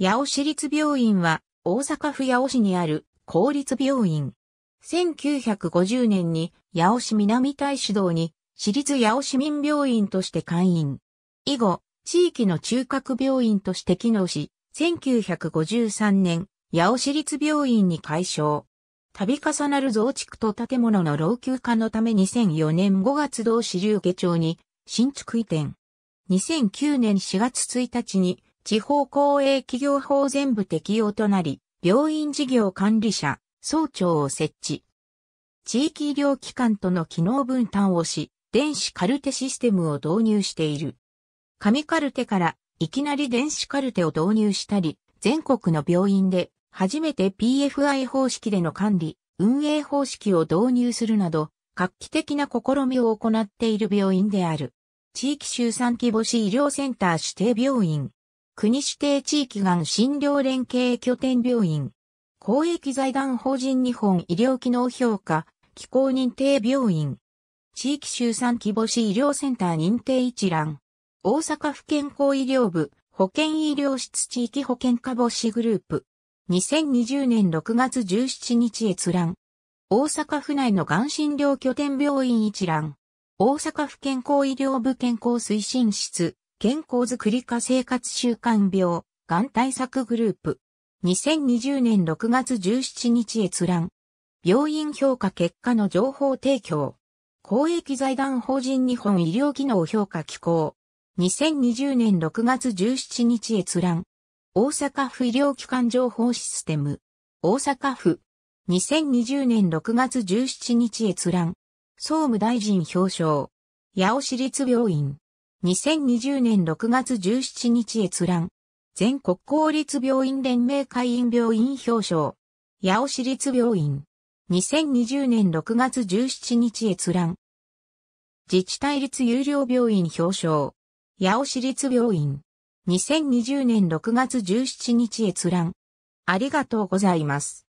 八尾市立病院は、大阪府八尾市にある公立病院。1950年に八尾市南大主堂に市立八尾市民病院として開院。以後、地域の中核病院として機能し、1953年、八尾市立病院に改称。度重なる増築と建物の老朽化のため2004年5月同市流下町に新築移転。2009年4月1日に地方公営企業法全部適用となり、病院事業管理者、総長を設置。地域医療機関との機能分担をし、電子カルテシステムを導入している。紙カルテからいきなり電子カルテを導入したり、全国の病院で初めて PFI 方式での管理、運営方式を導入するなど、画期的な試みを行っている病院である。地域周産規模市医療センター指定病院。国指定地域がん診療連携拠点病院。公益財団法人日本医療機能評価、機構認定病院。地域集産規模市医療センター認定一覧。大阪府健康医療部、保健医療室地域保健科母市グループ。2020年6月17日閲覧。大阪府内のがん診療拠点病院一覧。大阪府健康医療部健康推進室、健康づくり化生活習慣病、がん対策グループ。2020年6月17日閲覧。病院評価結果の情報提供。公益財団法人日本医療機能評価機構。2020年6月17日閲覧。大阪府医療機関情報システム。大阪府。2020年6月17日閲覧。総務大臣表彰。八尾市立病院。2020年6月17日閲覧。全国公立病院連盟会員病院表彰。八尾市立病院。2020年6月17日閲覧。自治体立有料病院表彰。八尾市立病院。2020年6月17日閲覧。ありがとうございます。